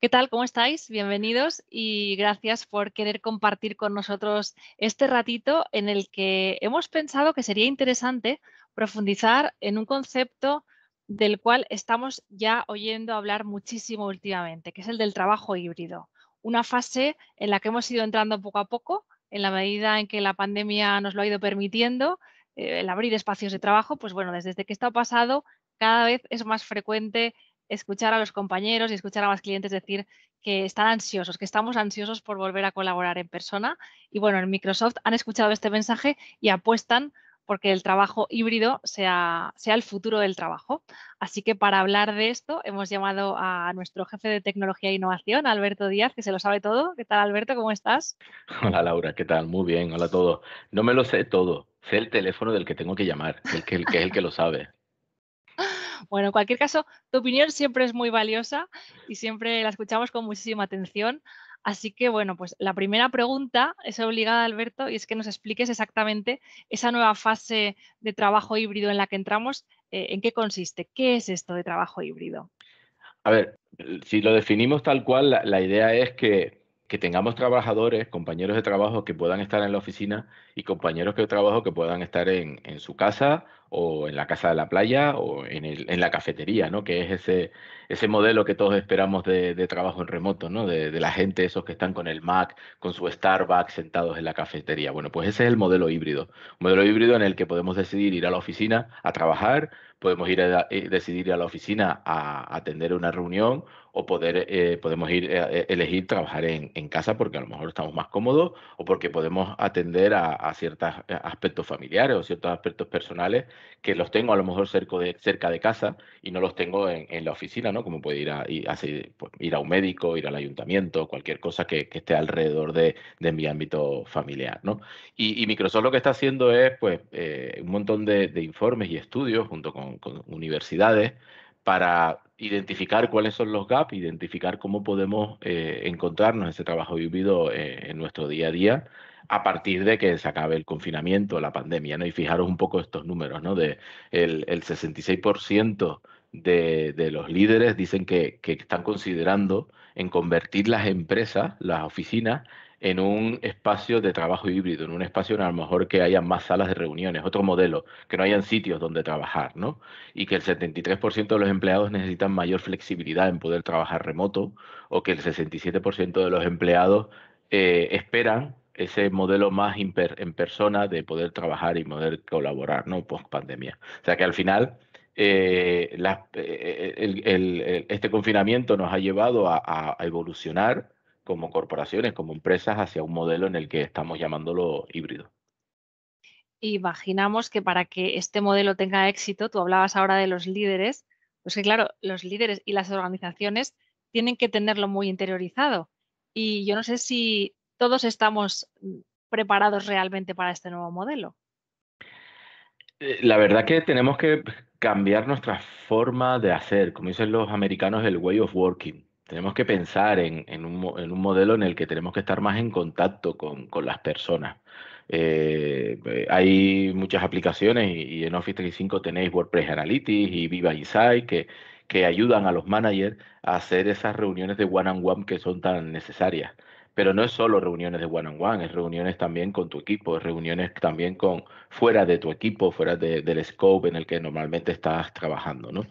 ¿Qué tal? ¿Cómo estáis? Bienvenidos y gracias por querer compartir con nosotros este ratito en el que hemos pensado que sería interesante profundizar en un concepto del cual estamos ya oyendo hablar muchísimo últimamente, que es el del trabajo híbrido, una fase en la que hemos ido entrando poco a poco, en la medida en que la pandemia nos lo ha ido permitiendo, eh, el abrir espacios de trabajo, pues bueno, desde que esto ha pasado cada vez es más frecuente escuchar a los compañeros y escuchar a los clientes decir que están ansiosos, que estamos ansiosos por volver a colaborar en persona. Y bueno, en Microsoft han escuchado este mensaje y apuestan porque el trabajo híbrido sea, sea el futuro del trabajo. Así que para hablar de esto hemos llamado a nuestro jefe de tecnología e innovación, Alberto Díaz, que se lo sabe todo. ¿Qué tal, Alberto? ¿Cómo estás? Hola, Laura. ¿Qué tal? Muy bien. Hola a todos. No me lo sé todo. Sé el teléfono del que tengo que llamar, el que, que es el que lo sabe. Bueno, en cualquier caso, tu opinión siempre es muy valiosa y siempre la escuchamos con muchísima atención. Así que, bueno, pues la primera pregunta es obligada, Alberto, y es que nos expliques exactamente esa nueva fase de trabajo híbrido en la que entramos, eh, en qué consiste, qué es esto de trabajo híbrido. A ver, si lo definimos tal cual, la, idea es que, tengamos trabajadores, compañeros de trabajo que puedan estar en la oficina y compañeros de trabajo que puedan estar en, en su casa o en la casa de la playa o en, el, en la cafetería, ¿no? Que es ese, ese modelo que todos esperamos de, de trabajo en remoto, ¿no? De, la gente, esos que están con el Mac, con su Starbucks sentados en la cafetería. Bueno, pues ese es el modelo híbrido. Un modelo híbrido en el que podemos decidir ir a la oficina a trabajar, podemos ir a, eh, decidir ir a la oficina a, atender una reunión o poder, eh, podemos ir eh, elegir trabajar en, en, casa porque a lo mejor estamos más cómodos o porque podemos atender a ciertos aspectos familiares o ciertos aspectos personales que los tengo a lo mejor cerca de, cerca de casa y no los tengo en, la oficina, ¿no? Como puede ir a, ir a, pues, un médico, ir al ayuntamiento, cualquier cosa que, esté alrededor de, de, mi ámbito familiar, Y, Microsoft lo que está haciendo es, pues, eh, un montón de, informes y estudios junto con, universidades para identificar cuáles son los gaps, identificar cómo podemos eh, encontrarnos ese trabajo vivido eh, en nuestro día a día a partir de que se acabe el confinamiento, la pandemia, ¿no? Y fijaros un poco estos números, ¿no? De el, 66% de, de, los líderes dicen que, están considerando en convertir las empresas, las oficinas, en un espacio de trabajo híbrido, en un espacio en a lo mejor que haya más salas de reuniones, otro modelo, que no hayan sitios donde trabajar, ¿no? Y que el 73% de los empleados necesitan mayor flexibilidad en poder trabajar remoto o que el 67% de los empleados eh, esperan ese modelo más en persona de poder trabajar y poder colaborar, ¿no? Post pandemia. O sea que al final eh, eh, eh, este confinamiento nos ha llevado a, a, evolucionar como corporaciones, como empresas, hacia un modelo en el que estamos llamándolo híbrido. Imaginamos que para que este modelo tenga éxito, tú hablabas ahora de los líderes, pues que claro, los líderes y las organizaciones tienen que tenerlo muy interiorizado. Y yo no sé si todos estamos mm, preparados realmente para este nuevo modelo? Eh, la verdad que tenemos que cambiar nuestra forma de hacer, como dicen los americanos, el way of working. Tenemos que pensar en, un, modelo en el que tenemos que estar más en contacto con, las personas. Eh, eh, hay muchas aplicaciones y, en Office 365 tenéis WordPress Analytics y Viva Insight que, ayudan a los managers a hacer esas reuniones de one -on -one que son tan necesarias pero no es solo reuniones de one on one, es reuniones también con tu equipo, es reuniones también con fuera de tu equipo, fuera del scope en el que normalmente estás trabajando, ¿no?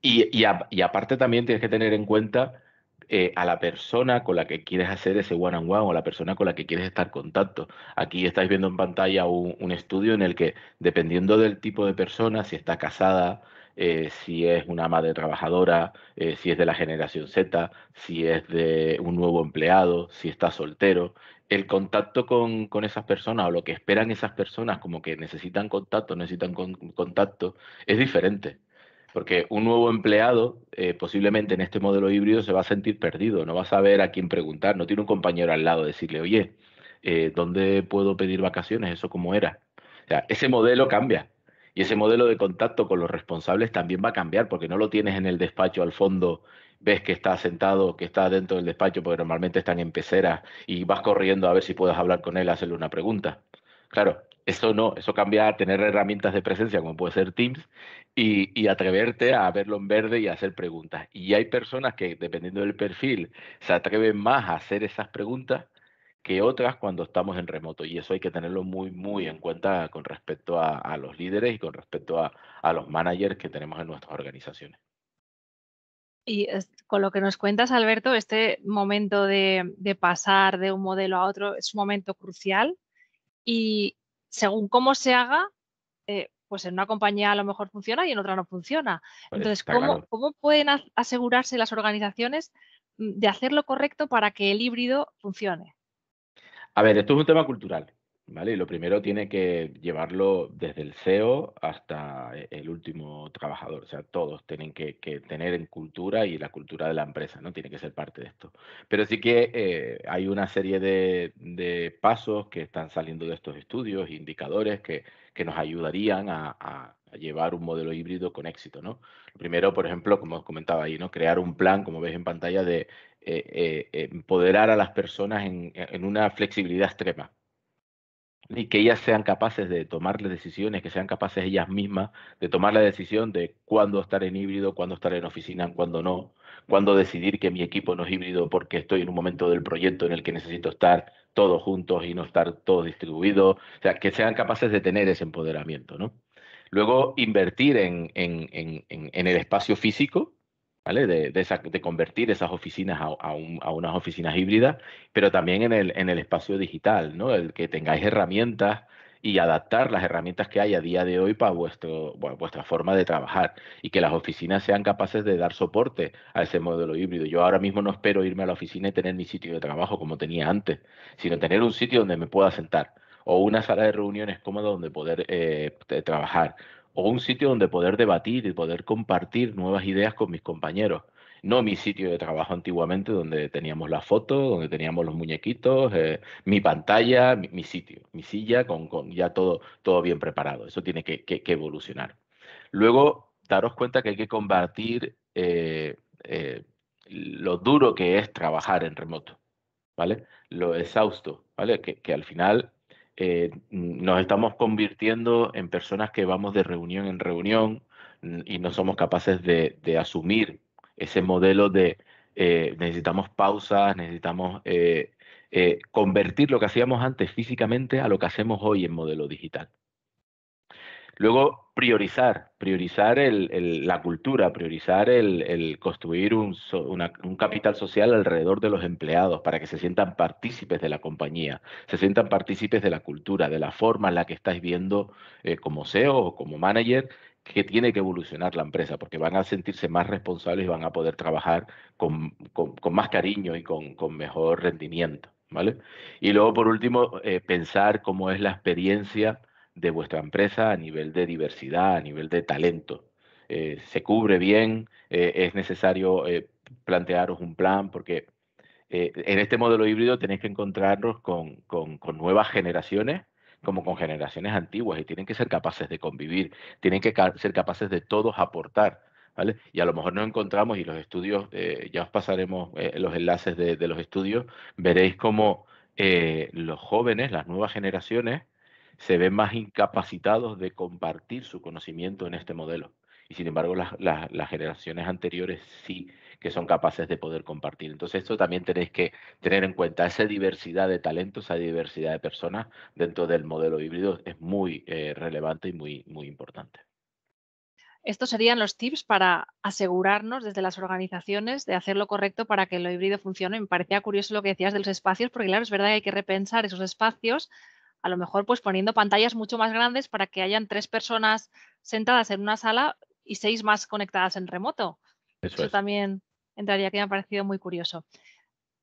Y, aparte también tienes que tener en cuenta eh, a la persona con la que quieres hacer ese one on one o la persona con la que quieres estar en contacto. Aquí estáis viendo en pantalla un estudio en el que, dependiendo del tipo de persona, si está casada, eh, si es una madre trabajadora, eh, si es de la generación Z, si es de un nuevo empleado, si está soltero. El contacto con, esas personas o lo que esperan esas personas, como que necesitan contacto, necesitan contacto, es diferente. Porque un nuevo empleado, eh, posiblemente en este modelo híbrido, se va a sentir perdido, no va a saber a quién preguntar, no tiene un compañero al lado decirle, oye, ¿dónde puedo pedir vacaciones? ¿Eso cómo era? O sea, ese modelo cambia. Y ese modelo de contacto con los responsables también va a cambiar porque no lo tienes en el despacho al fondo, ves que está sentado, que está dentro del despacho, porque normalmente están en peceras y vas corriendo a ver si puedes hablar con él, hacerle una pregunta. Claro, eso no, eso cambia a tener herramientas de presencia como puede ser Teams y, y, atreverte a verlo en verde y hacer preguntas. Y hay personas que, dependiendo del perfil, se atreven más a hacer esas preguntas que otras cuando estamos en remoto. Y eso hay que tenerlo muy, muy en cuenta con respecto a, los líderes y con respecto a, los managers que tenemos en nuestras organizaciones. Y con lo que nos cuentas, Alberto, este momento de, pasar de un modelo a otro es un momento crucial y según cómo se haga, eh, pues en una compañía a lo mejor funciona y en otra no funciona. Pues Entonces, ¿cómo, ¿cómo, pueden asegurarse las organizaciones mm, de hacer lo correcto para que el híbrido funcione? A ver, esto es un tema cultural, ¿vale? Y lo primero tiene que llevarlo desde el CEO hasta eh, el último trabajador. O sea, todos tienen que, tener en cultura y la cultura de la empresa, ¿no? Tiene que ser parte de esto. Pero sí que eh, hay una serie de, pasos que están saliendo de estos estudios, indicadores que, nos ayudarían a, llevar un modelo híbrido con éxito, ¿no? Primero, por ejemplo, como os comentaba ahí, ¿no? Crear un plan, como veis en pantalla, de eh, eh, empoderar a las personas en, una flexibilidad extrema y que ellas sean capaces de tomar las decisiones, que sean capaces ellas mismas de tomar la decisión de cuándo estar en híbrido, cuándo estar en oficina, cuándo no, cuándo decidir que mi equipo no es híbrido porque estoy en un momento del proyecto en el que necesito estar todos juntos y no estar todos distribuidos, o sea, que sean capaces de tener ese empoderamiento, ¿no? Luego, invertir en el espacio físico, de, convertir esas oficinas a, unas oficinas híbridas, pero también en el, en el espacio digital, ¿no? El que tengáis herramientas y adaptar las herramientas que hay a día de hoy para vuestro, vuestra forma de trabajar y que las oficinas sean capaces de dar soporte a ese modelo híbrido. Yo ahora mismo no espero irme a la oficina y tener mi sitio de trabajo como tenía antes, sino tener un sitio donde me pueda sentar o una sala de reuniones cómoda donde poder eh, trabajar, o un sitio donde poder debatir y poder compartir nuevas ideas con mis compañeros. No mi sitio de trabajo antiguamente, donde teníamos la foto, donde teníamos los muñequitos, eh, mi pantalla, mi, sitio, mi silla, con, ya todo, todo bien preparado. Eso tiene que, evolucionar. Luego, daros cuenta que hay que combatir eh, eh, lo duro que es trabajar en remoto, ¿vale? Lo exhausto, ¿vale? Que, que al final eh, nos estamos convirtiendo en personas que vamos de reunión en reunión y no somos capaces de, asumir ese modelo de eh, necesitamos pausas, necesitamos eh, convertir lo que hacíamos antes físicamente a lo que hacemos hoy en modelo digital. Luego, priorizar, priorizar la cultura, priorizar el, construir un, capital social alrededor de los empleados para que se sientan partícipes de la compañía, se sientan partícipes de la cultura, de la forma en la que estáis viendo eh, como CEO o como manager que tiene que evolucionar la empresa, porque van a sentirse más responsables y van a poder trabajar con, más cariño y con, mejor rendimiento. ¿Vale? Y luego, por último, eh, pensar cómo es la experiencia de vuestra empresa a nivel de diversidad, a nivel de talento. Eh, se cubre bien, eh, es necesario eh, plantearos un plan porque en este modelo híbrido tenéis que encontrarnos con, nuevas generaciones como con generaciones antiguas y tienen que ser capaces de convivir, tienen que ser capaces de todos aportar. ¿Vale? Y a lo mejor nos encontramos y los estudios, ya os pasaremos los enlaces de, de, los estudios, veréis cómo los jóvenes, las nuevas generaciones, se ven más incapacitados de compartir su conocimiento en este modelo. Y sin embargo, las, generaciones anteriores sí que son capaces de poder compartir. Entonces, esto también tenéis que tener en cuenta. Esa diversidad de talentos, esa diversidad de personas dentro del modelo híbrido es muy eh, relevante y muy, muy importante. Estos serían los tips para asegurarnos desde las organizaciones de hacer lo correcto para que lo híbrido funcione. Me parecía curioso lo que decías de los espacios, porque claro, es verdad que hay que repensar esos espacios a lo mejor pues poniendo pantallas mucho más grandes para que hayan tres personas sentadas en una sala y seis más conectadas en remoto. Eso, también entraría que me ha parecido muy curioso.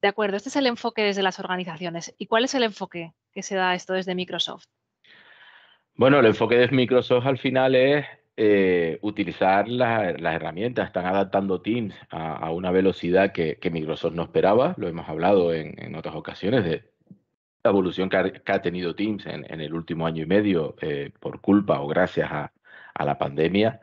De acuerdo, este es el enfoque desde las organizaciones. ¿Y cuál es el enfoque que se da esto desde Microsoft? Bueno, el enfoque de Microsoft al final es eh, utilizar las herramientas. Están adaptando Teams a, una velocidad que, Microsoft no esperaba. Lo hemos hablado en, en otras ocasiones de la evolución que ha, tenido Teams en, el último año y medio eh, por culpa o gracias a, la pandemia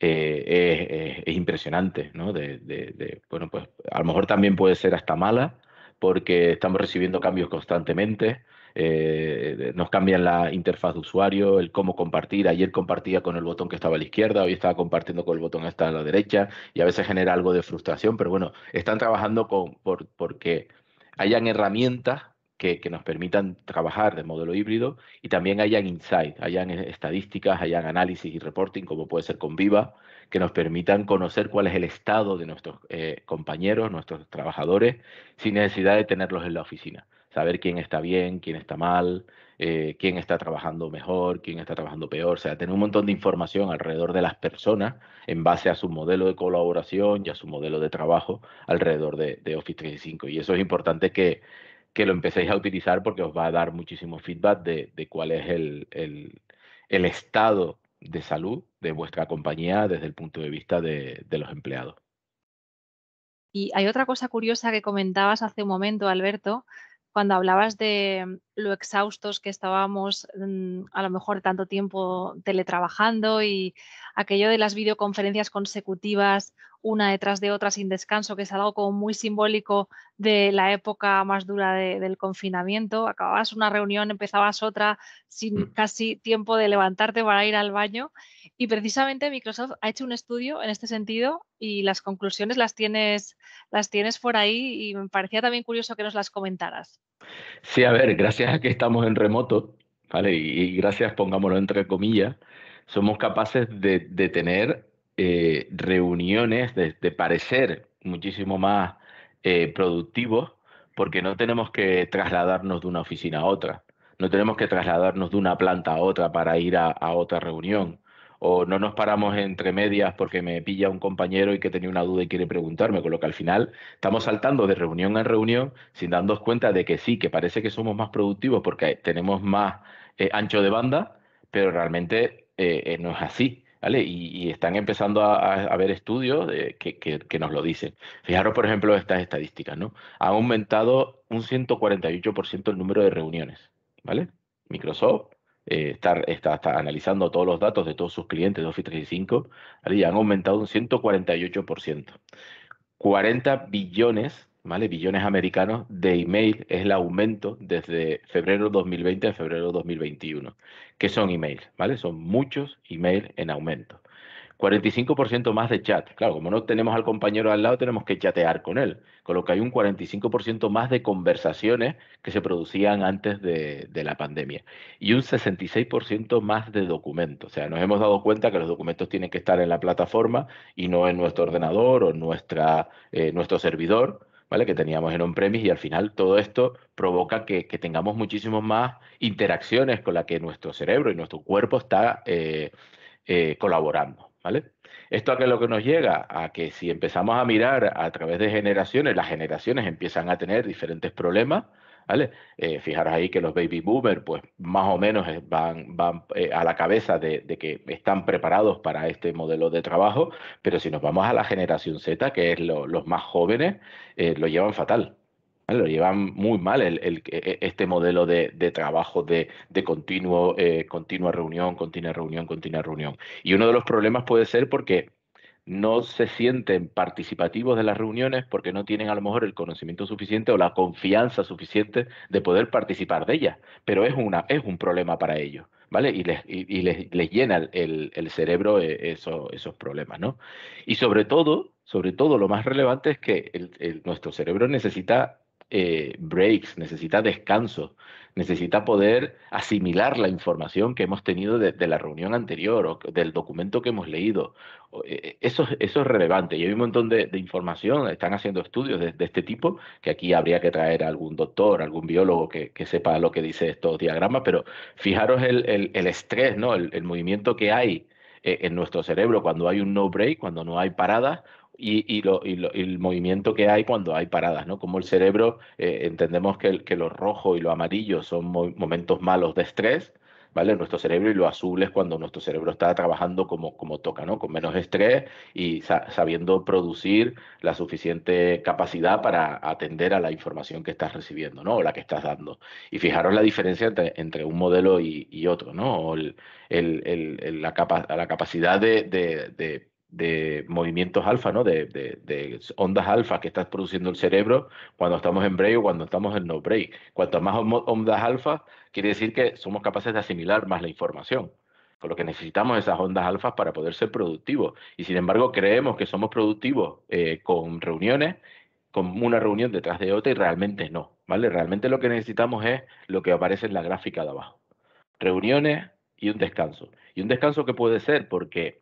eh, es, impresionante, ¿no? De, bueno, pues a lo mejor también puede ser hasta mala porque estamos recibiendo cambios constantemente. Eh, nos cambian la interfaz de usuario, el cómo compartir. Ayer compartía con el botón que estaba a la izquierda, hoy estaba compartiendo con el botón que está a la derecha y a veces genera algo de frustración, pero bueno, están trabajando con, porque hayan herramientas que, nos permitan trabajar de modelo híbrido y también hayan insight, hayan eh, estadísticas, hayan análisis y reporting, como puede ser con Viva, que nos permitan conocer cuál es el estado de nuestros eh, compañeros, nuestros trabajadores, sin necesidad de tenerlos en la oficina. Saber quién está bien, quién está mal, eh, quién está trabajando mejor, quién está trabajando peor. O sea, tener un montón de información alrededor de las personas en base a su modelo de colaboración y a su modelo de trabajo alrededor de, de Office 365. Y eso es importante que, que lo empecéis a utilizar porque os va a dar muchísimo feedback de, cuál es el, estado de salud de vuestra compañía desde el punto de vista de, de los empleados. Y hay otra cosa curiosa que comentabas hace un momento, Alberto, cuando hablabas de mm, lo exhaustos que estábamos mm, a lo mejor tanto tiempo teletrabajando y aquello de las videoconferencias consecutivas una detrás de otra sin descanso, que es algo como muy simbólico de la época más dura del confinamiento. Acababas una reunión, empezabas otra sin mm. casi tiempo de levantarte para ir al baño. Y precisamente Microsoft ha hecho un estudio en este sentido y las conclusiones las tienes, las tienes por ahí y me parecía también curioso que nos las comentaras. Sí, a ver, gracias a que estamos en remoto, ¿vale? Y, gracias, pongámoslo entre comillas, somos capaces de, de tener eh, reuniones de, parecer muchísimo más eh, productivos porque no tenemos que trasladarnos de una oficina a otra, no tenemos que trasladarnos de una planta a otra para ir a, otra reunión o no nos paramos entre medias porque me pilla un compañero y que tenía una duda y quiere preguntarme, con lo que al final estamos saltando de reunión en reunión sin darnos cuenta de que sí, que parece que somos más productivos porque tenemos más eh, ancho de banda, pero realmente no es así. Y, están empezando a, a ver estudios que, nos lo dicen. Fijaros, por ejemplo, estas estadísticas, ¿no? Han aumentado un 148% el número de reuniones, ¿vale? Microsoft eh, está, analizando todos los datos de todos sus clientes de Office 365, ¿vale? Y han aumentado un 148%. 40 billones ¿vale? Billones americanos de email es el aumento desde febrero 2020 a febrero 2021. ¿Qué son emails? ¿Vale? Son muchos emails en aumento. 45% más de chat. Claro, como no tenemos al compañero al lado, tenemos que chatear con él. Con lo que hay un 45% más de conversaciones que se producían antes de, la pandemia. Y un 66% más de documentos. O sea, nos hemos dado cuenta que los documentos tienen que estar en la plataforma y no en nuestro ordenador o nuestra, eh, nuestro servidor ¿vale? Que teníamos en on-premise y al final todo esto provoca que, tengamos muchísimas más interacciones con las que nuestro cerebro y nuestro cuerpo está eh, eh, colaborando, ¿vale? Esto a es lo que nos llega a que si empezamos a mirar a través de generaciones, las generaciones empiezan a tener diferentes problemas, ¿vale? Eh, fijaros ahí que los baby boomers, pues más o menos eh, van, van eh, a la cabeza de, que están preparados para este modelo de trabajo, pero si nos vamos a la generación Z, que es los más jóvenes, lo llevan fatal. Lo llevan muy mal el, el, e, e, este modelo de, trabajo de, de continuo, continua reunión, continua reunión, continua reunión. Y uno de los problemas puede ser porque no se sienten participativos de las reuniones porque no tienen a lo mejor el conocimiento suficiente o la confianza suficiente de poder participar de ellas. Pero es, una, es un problema para ellos, ¿vale? Y les, y, les, llena el, cerebro eh, esos problemas, ¿no? Y sobre todo, sobre todo lo más relevante es que nuestro cerebro necesita eh, breaks, necesita descanso, necesita poder asimilar la información que hemos tenido de, la reunión anterior o del documento que hemos leído. E, e, eso, eso es relevante. Y hay un montón de, información, están haciendo estudios de, este tipo, que aquí habría que traer a algún doctor, algún biólogo que, sepa lo que dice estos diagramas, pero fijaros el, estrés, ¿no? El, el, movimiento que hay eh, en nuestro cerebro cuando hay un no break, cuando no hay paradas, y, lo, el movimiento que hay cuando hay paradas, ¿no? Como el cerebro, eh, entendemos que, que, lo rojo y lo amarillo son momentos malos de estrés, ¿vale? Nuestro cerebro y lo azul es cuando nuestro cerebro está trabajando como, como toca, ¿no? Con menos estrés y sabiendo producir la suficiente capacidad para atender a la información que estás recibiendo, ¿no? O la que estás dando. Y fijaros la diferencia entre, un modelo y, otro, ¿no? O el, la, la capacidad de, de de movimientos alfa, ¿no? De, ondas alfa que está produciendo el cerebro cuando estamos en break o cuando estamos en no break. Cuanto más ondas alfa, quiere decir que somos capaces de asimilar más la información. Con lo que necesitamos esas ondas alfa para poder ser productivos. Y sin embargo, creemos que somos productivos eh, con reuniones, con una reunión detrás de otra, y realmente no. ¿vale? Realmente lo que necesitamos es lo que aparece en la gráfica de abajo. Reuniones y un descanso. Y un descanso que puede ser porque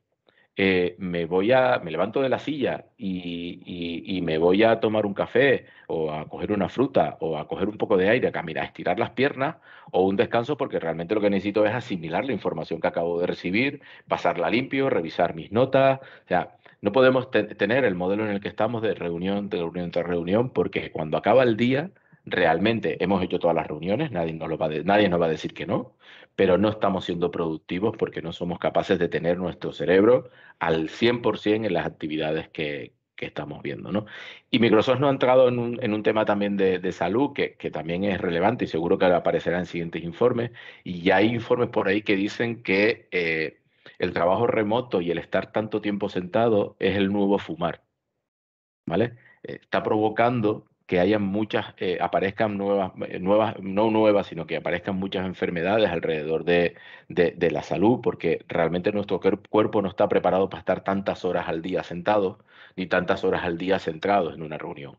eh, me voy a, me levanto de la silla y, me voy a tomar un café o a coger una fruta o a coger un poco de aire, a caminar, a estirar las piernas o un descanso porque realmente lo que necesito es asimilar la información que acabo de recibir, pasarla limpio, revisar mis notas, o sea, no podemos tener el modelo en el que estamos de reunión, de reunión de reunión, porque cuando acaba el día, Realmente hemos hecho todas las reuniones, nadie nos, va nadie nos va a decir que no, pero no estamos siendo productivos porque no somos capaces de tener nuestro cerebro al 100% en las actividades que, estamos viendo. ¿no? Y Microsoft no ha entrado en un, tema también de, salud, que, también es relevante y seguro que aparecerá en siguientes informes. Y ya hay informes por ahí que dicen que eh, el trabajo remoto y el estar tanto tiempo sentado es el nuevo fumar. ¿Vale? Eh, está provocando que haya muchas, eh, aparezcan nuevas, eh, nuevas, no nuevas, sino que aparezcan muchas enfermedades alrededor de, de, la salud, porque realmente nuestro cuerpo no está preparado para estar tantas horas al día sentado, ni tantas horas al día centrados en una reunión.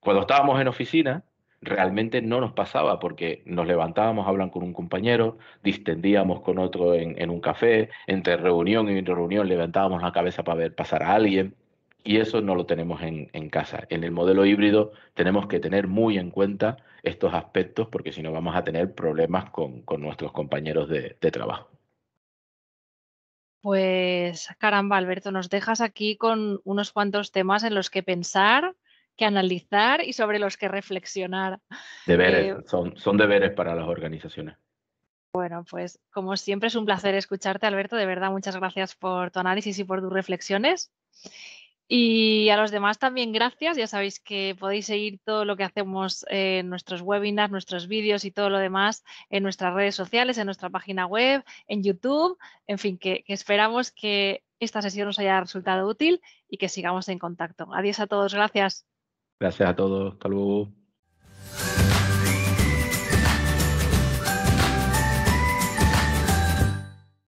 Cuando estábamos en oficina, realmente no nos pasaba porque nos levantábamos a con un compañero, distendíamos con otro en, en, un café, entre reunión y entre reunión levantábamos la cabeza para ver pasar a alguien. Y eso no lo tenemos en, casa. En el modelo híbrido tenemos que tener muy en cuenta estos aspectos porque si no vamos a tener problemas con, nuestros compañeros de, trabajo. Pues caramba, Alberto, nos dejas aquí con unos cuantos temas en los que pensar, que analizar y sobre los que reflexionar. Deberes, eh, son deberes para las organizaciones. Bueno, pues como siempre es un placer escucharte, Alberto. De verdad, muchas gracias por tu análisis y por tus reflexiones. Y a los demás también gracias. Ya sabéis que podéis seguir todo lo que hacemos en nuestros webinars, nuestros vídeos y todo lo demás en nuestras redes sociales, en nuestra página web, en YouTube. En fin, que, esperamos que esta sesión os haya resultado útil y que sigamos en contacto. Adiós a todos. Gracias. Gracias a todos. Hasta luego.